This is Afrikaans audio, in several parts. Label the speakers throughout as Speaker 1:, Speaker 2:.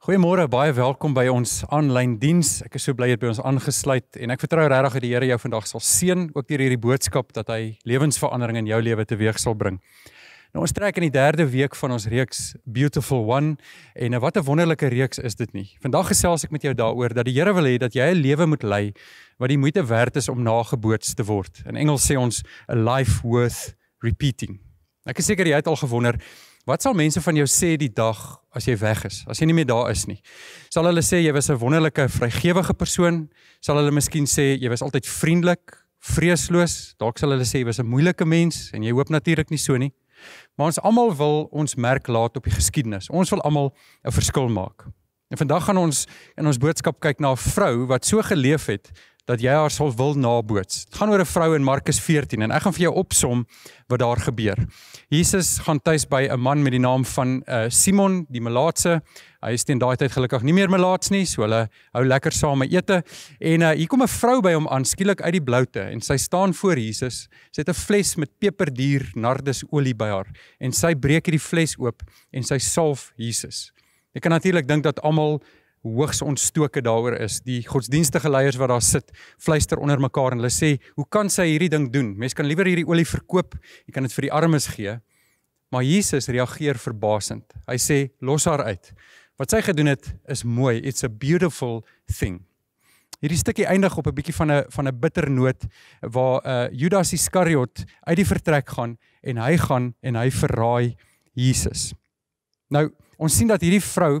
Speaker 1: Goeiemôre, baie welkom by ons aanlyn diens. Ek is so bly jy het by ons aangesluit en ek vertrou regtig dat die Here jou vandag sal seën ook deur hierdie boodskap dat hy lewensverandering in jou lewe teweeg sal bring. Nou ons trek in die 3de week van ons reeks Beautiful One en nou, wat 'n wonderlike reeks is dit nie. Vandag gesels ek met jou daaroor dat die Here wil hê dat jy 'n lewe moet lei wat die moeite werd is om nageboots te word. In Engels sê ons a life worth repeating. Ek is seker jy het al gewonder Wat sal mense van jou sê die dag as jy weg is, as jy nie meer daar is nie? Sal hulle sê jy was 'n wonderlike, vrygewige persoon? Sal hulle miskien sê jy was altyd vriendelik, vreesloos? Dalk sal hulle sê jy was 'n moeilike mens en jy hoop natuurlik nie so nie. Maar ons almal wil ons merk laat op die geskiedenis. Ons wil almal 'n verskil maak. En vandag gaan ons in ons boodskap kyk na 'n vrou wat so geleef het dat jy haar sal wil naboots. Dit gaan oor 'n vrou in Markus 14 en ek gaan vir jou opsom wat daar gebeur. Jesus gaan tuis by 'n man met die naam van uh, Simon die melaatse. Hy is teen daai tyd gelukkig nie meer melaats nie, so hulle hou lekker same ete en uh, hier kom 'n vrou by hom aan skielik uit die bloute en sy staan voor Jesus. Sy het 'n fles met peperduur nardusolie by haar en sy breek hierdie fles oop en sy salf Jesus. Jy kan natuurlik dink dat almal hoogs ontstoke daaroor is. Die godsdienstige leiers wat daar sit, fluister onder mekaar en hulle sê, "Hoe kan sy hierdie ding doen? Mense kan liewer hierdie olie verkoop, jy kan dit vir die armes gee." Maar Jesus reageer verbaasend. Hy sê, "Los haar uit. Wat sy gedoen het, is mooi. It's a beautiful thing." Hierdie stukkie eindig op 'n bietjie van 'n van 'n bitternoot waar uh Judas Iskariot uit die vertrek gaan en hy gaan en hy verraai Jesus. Nou, ons sien dat hierdie vrou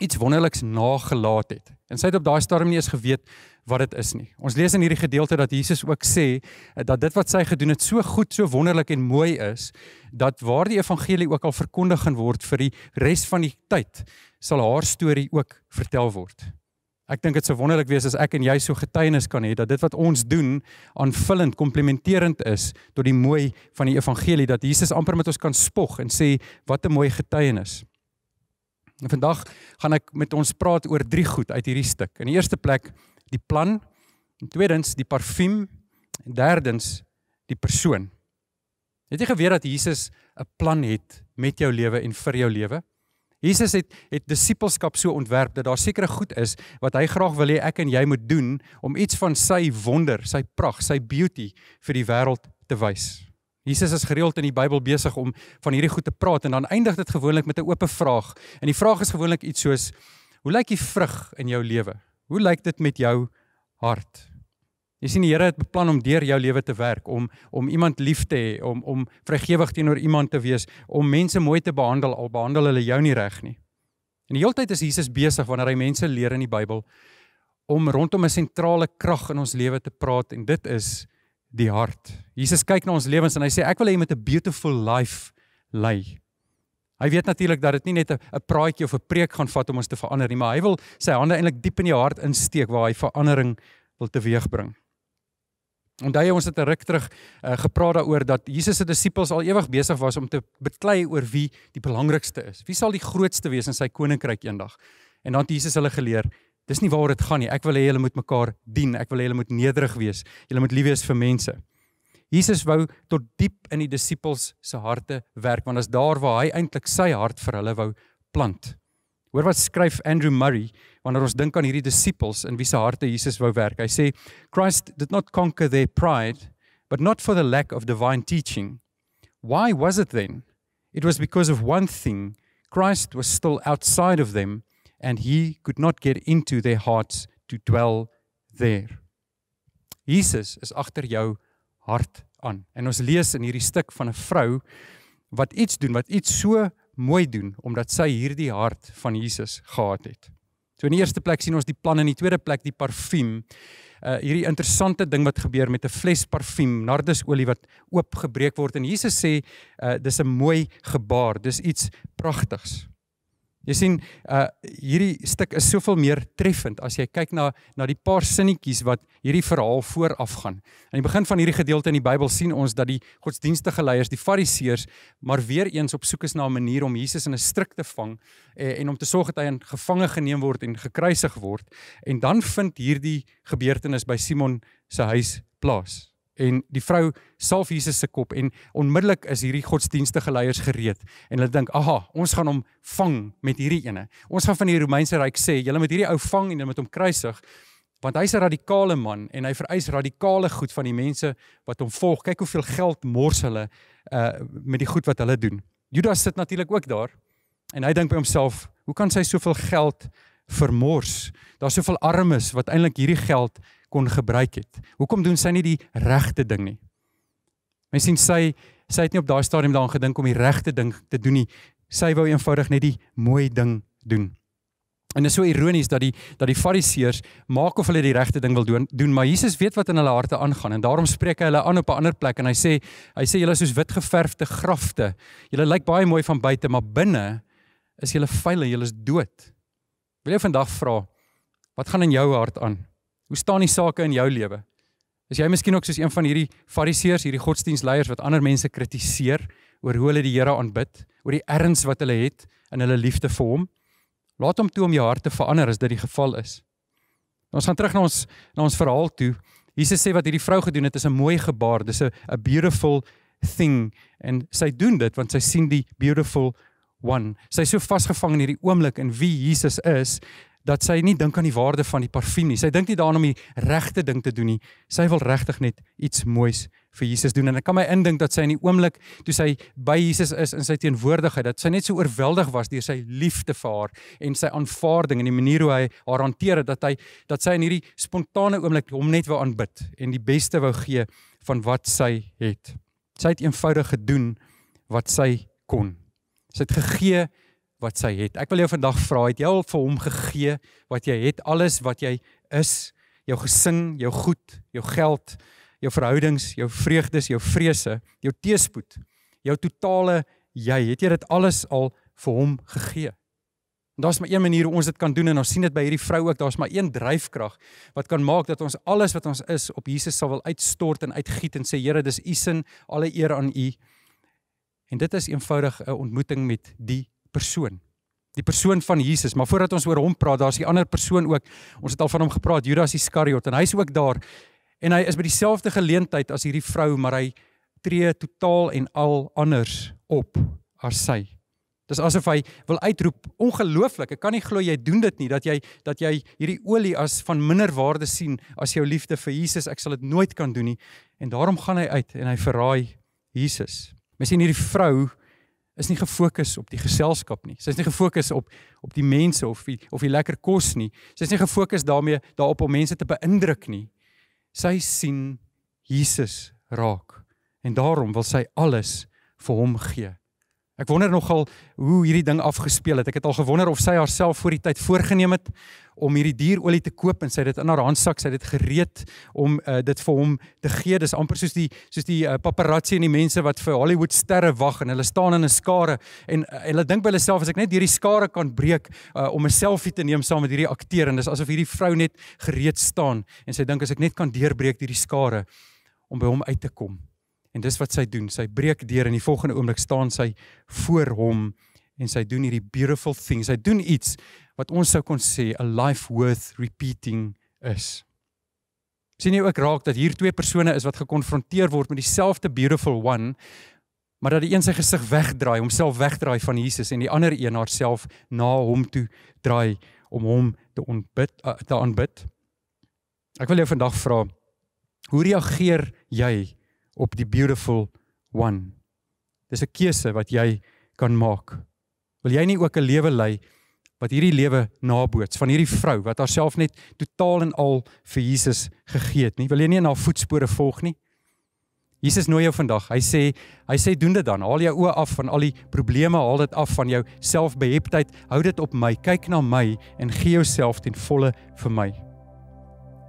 Speaker 1: iets wonderliks nagelaat het. En sy het op daai stadium nie eens geweet wat dit is nie. Ons lees in hierdie gedeelte dat Jesus ook sê eh, dat dit wat sy gedoen het so goed, so wonderlik en mooi is dat waar die evangelie ook al verkondig en word vir die res van die tyd, sal haar storie ook vertel word. Ek dink dit sou wonderlik wees as ek en jy so getuienis kan hê dat dit wat ons doen aanvullend, komplementerend is tot die mooi van die evangelie dat Jesus amper met ons kan spog en sê wat 'n mooi getuienis is. En vandag gaan ek met ons praat oor drie goed uit hierdie stuk. In die eerste plek die plan, en tweedens die parfuum en derdens die persoon. Het jy geweet dat Jesus 'n plan het met jou lewe en vir jou lewe? Jesus het het disippelskap so ontwerp dat daar sekere goed is wat hy graag wil hê ek en jy moet doen om iets van sy wonder, sy pragt, sy beauty vir die wêreld te wys. Jesus is gereeld in die Bybel besig om van hierdie goed te praat en dan eindig dit gewoonlik met 'n oop vraag. En die vraag is gewoonlik iets soos: Hoe lyk die vrug in jou lewe? Hoe lyk dit met jou hart? Jy sien die Here het beplan om deur jou lewe te werk, om om iemand lief te hê, om om vrygewig teenoor iemand te wees, om mense mooi te behandel al behandel hulle jou nie reg nie. En die hele tyd is Jesus besig wanneer hy mense leer in die Bybel om rondom 'n sentrale krag in ons lewe te praat en dit is die hart. Jesus kyk na ons lewens en hy sê ek wil hê jy moet 'n beautiful life lei. Hy weet natuurlik dat dit nie net 'n praatjie of 'n preek gaan vat om ons te verander nie, maar hy wil sy hande eintlik diep in jou hart insteek waar hy verandering wil teweegbring. Onthou jy ons het 'n ruk terug uh, gepraat daaroor dat Jesus se disippels al ewig besig was om te beklei oor wie die belangrikste is. Wie sal die grootste wees in sy koninkryk eendag? En dan het Jesus hulle geleer, Dis nie waar dit gaan nie. Ek wil hê julle moet mekaar dien. Ek wil hê julle moet nederig wees. Julle moet lief wees vir mense. Jesus wou tot diep in die disippels se harte werk want as daar waar hy eintlik sy hart vir hulle wou plant. Hoor wat skryf Andrew Murray wanneer ons dink aan hierdie disippels in wie se harte Jesus wou werk. Hy sê Christ did not conquer their pride, but not for the lack of divine teaching. Why was it then? It was because of one thing. Christ was still outside of them and he could not get into their hearts to dwell there. Jesus is agter jou hart aan. En ons lees in hierdie stuk van 'n vrou wat iets doen, wat iets so mooi doen omdat sy hierdie hart van Jesus gehad het. So in die eerste plek sien ons die plan en in die tweede plek die parfuum. Uh hierdie interessante ding wat gebeur met 'n fles parfuum, nardusolie wat oopgebreek word en Jesus sê uh dis 'n mooi gebaar, dis iets pragtigs. Jy sien, uh hierdie stuk is soveel meer treffend as jy kyk na na die paar sinnetjies wat hierdie verhaal voorafgaan. Aan die begin van hierdie gedeelte in die Bybel sien ons dat die godsdienstige leiers, die fariseërs, maar weer eens op soek is na 'n manier om Jesus in 'n strik te vang eh, en om te sorg dat hy in gevange geneem word en gekruisig word. En dan vind hierdie gebeurtenis by Simon se huis plaas en die vrou salf Jesus se kop en onmiddellik is hierdie godsdienstige leiers gereed en hulle dink aha ons gaan hom vang met hierdie ene ons gaan van die Romeinse ryk sê julle moet hierdie ou vang en met hom kruisig want hy's 'n radikale man en hy vereis radikale goed van die mense wat hom volg kyk hoeveel geld mors hulle uh, met die goed wat hulle doen Judas sit natuurlik ook daar en hy dink by homself hoe kan sy soveel geld vermors. Daar's soveel armes wat eintlik hierdie geld kon gebruik het. Hoekom doen sy nie die regte ding nie? Mens sien sy sy het nie op daai stadium daaraan gedink om die regte ding te doen nie. Sy wou eenvoudig net die mooi ding doen. En dit is so ironies dat die dat die fariseërs maak of hulle die regte ding wil doen, doen, maar Jesus weet wat in hulle harte aangaan en daarom spreek hy hulle aan op 'n ander plek en hy sê hy sê julle is soos wit geverfde grafte. Julle lyk baie mooi van buite, maar binne is julle vuil en julle is dood. Wil jy vandag vra wat gaan in jou hart aan? Hoe staan die sake in jou lewe? Is jy miskien ook soos een van hierdie fariseërs, hierdie godsdienstleiers wat ander mense kritiseer oor hoe hulle die Here aanbid, oor die erns wat hulle het in hulle liefde vir hom? Laat hom toe om jou hart te verander as dit die geval is. Ons gaan terug na ons na ons verhaal toe. Jesus sê wat hierdie vrou gedoen het is 'n mooi gebaar, dis 'n beautiful thing en sy doen dit want sy sien die beautiful 1. Sy is so vasgevang in hierdie oomblik in wie Jesus is dat sy nie dink aan die waarde van die parfuum nie. Sy dink nie daaraan om die regte ding te doen nie. Sy wil regtig net iets moois vir Jesus doen en ek kan my indink dat sy in die oomblik toe sy by Jesus is in sy teenwoordigheid dat sy net so oorweldig was deur sy liefde vir haar en sy aanvaarding en die manier hoe hy haar hanteer het dat hy dat sy in hierdie spontane oomblik hom net wou aanbid en die beste wou gee van wat sy het. Sy het eenvoudig gedoen wat sy kon. Sy het gegee wat sy het. Ek wil jou vandag vra, het jy al vir hom gegee wat jy het? Alles wat jy is, jou gesin, jou goed, jou geld, jou verhoudings, jou vreugdes, jou vrese, jou teëspoed, jou totale jy. Het jy dit alles al vir hom gegee? Daar's maar een manier hoe ons dit kan doen en ons sien dit by hierdie vrou ook, daar's maar een dryfkrag wat kan maak dat ons alles wat ons is op Jesus sal wil uitstort en uitgiet en sê Here, dis U sin, alle eer aan U. Jy. En dit is eenvoudig 'n ontmoeting met die persoon. Die persoon van Jesus, maar voordat ons oor hom praat, daar's 'n ander persoon ook. Ons het al van hom gepraat, Judas Iskariot, en hy's ook daar. En hy is by dieselfde geleentheid as hierdie vrou, maar hy tree totaal en al anders op as sy. Dis asof hy wil uitroep, ongelooflik, ek kan nie glo jy doen dit nie dat jy dat jy hierdie olie as van minder waarde sien as jou liefde vir Jesus. Ek sal dit nooit kan doen nie. En daarom gaan hy uit en hy verraai Jesus. Ons sien hierdie vrou is nie gefokus op die geselskap nie. Sy is nie gefokus op op die mense of die, of die lekker kos nie. Sy is nie gefokus daarmee daarop om mense te beïndruk nie. Sy sien Jesus raak en daarom wil sy alles vir hom gee. Ek wonder nogal hoe hierdie ding afgespeel het. Ek het al gewonder of sy haarself voor die tyd voorgeneem het om hierdie dierolie te koop en sy het dit in haar handsak, sy het dit gereed om uh, dit vir hom te gee. Dis amper soos die soos die uh, paparazzi en die mense wat vir Hollywood sterre wag en hulle staan in 'n skare en uh, hulle dink by hulle self as ek net hierdie skare kan breek uh, om 'n selfie te neem saam met hierdie akteur en dis asof hierdie vrou net gereed staan en sy dink as ek net kan deurbreek hierdie skare om by hom uit te kom. En dis wat sy doen. Sy breek deur en die volgende oomblik staan sy voor hom en sy doen hierdie beautiful things. Sy doen iets wat ons sou kon sê 'n life worth repeating is. Sien jy ook raak dat hier twee persone is wat gekonfronteer word met dieselfde beautiful one, maar dat die een sy gesig wegdraai, homself wegdraai van Jesus en die ander een haarself na hom toe draai om hom te ontbid eh, te aanbid. Ek wil jou vandag vra, hoe reageer jy op die beautiful one. Dis 'n keuse wat jy kan maak. Wil jy nie ook 'n lewe lei wat hierdie lewe naboots van hierdie vrou wat haarself net totaal en al vir Jesus gegee het nie? Wil jy nie in haar voetspore volg nie? Jesus nooi jou vandag. Hy sê, hy sê doen dit dan. Haal jou oë af van al die probleme, haal dit af van jou selfbeheptheid. Hou dit op my. Kyk na my en gee jouself ten volle vir my.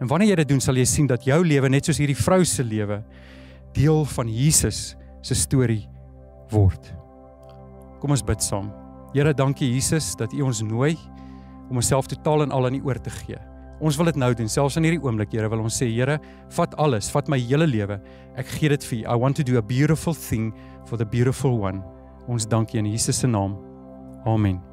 Speaker 1: En wanneer jy dit doen, sal jy sien dat jou lewe net soos hierdie vrou se lewe deel van Jesus se storie word. Kom ons bid saam. Here, dankie Jesus dat U ons nooi om onsself totaal en al aan U oor te gee. Ons wil dit nou doen, selfs in hierdie oomblik, Here, wil ons sê, Here, vat alles, vat my hele lewe. Ek gee dit vir U. I want to do a beautiful thing for the beautiful one. Ons dankie in Jesus se naam. Amen.